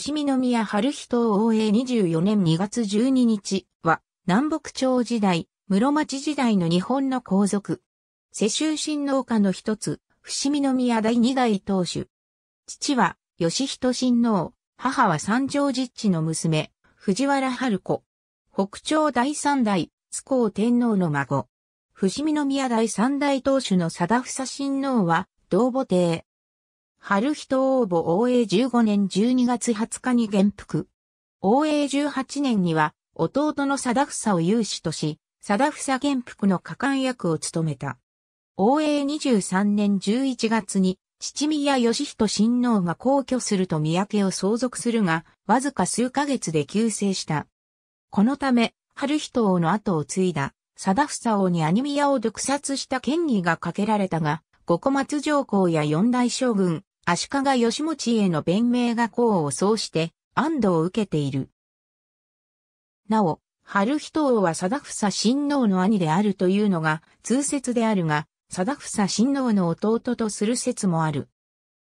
伏見宮春人応永24年2月12日は、南北朝時代、室町時代の日本の皇族。世襲親王家の一つ、伏見宮第二代当主。父は、義人親王、母は三条実地の娘、藤原春子。北朝第三代、津光天皇の孫。伏見宮第三代当主の貞房親王は、同母帝。春人応募応永15年12月20日に元服。応永18年には、弟の貞房を有志とし、貞房元服の加官役を務めた。応永23年11月に、父宮義人親王が皇居すると三宅を相続するが、わずか数ヶ月で急逝した。このため、春人王の後を継いだ、貞房王に兄宮を毒殺した権威がかけられたが、五小松上皇や四大将軍、足利義持への弁明が功を奏して安堵を受けている。なお、春人王は貞房親王の兄であるというのが通説であるが、貞房親王の弟とする説もある。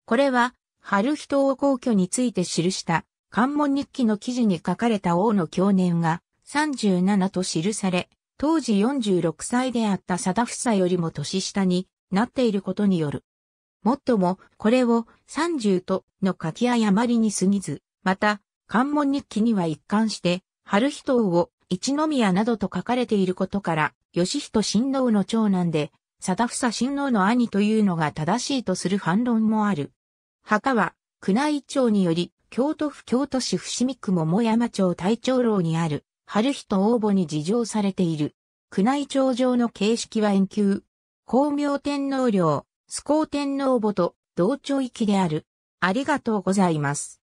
これは、春人王皇居について記した関門日記の記事に書かれた王の去年が37と記され、当時46歳であった貞房よりも年下になっていることによる。もっとも、これを三十との書き誤りに過ぎず、また、関門日記には一貫して、春人を一宮などと書かれていることから、吉人親王の長男で、貞房親王の兄というのが正しいとする反論もある。墓は、宮内庁により、京都府京都市伏見区桃山町大長老にある、春人応募に事情されている。宮内庁上の形式は遠求。光明天皇陵、スコー天皇母と同調域である。ありがとうございます。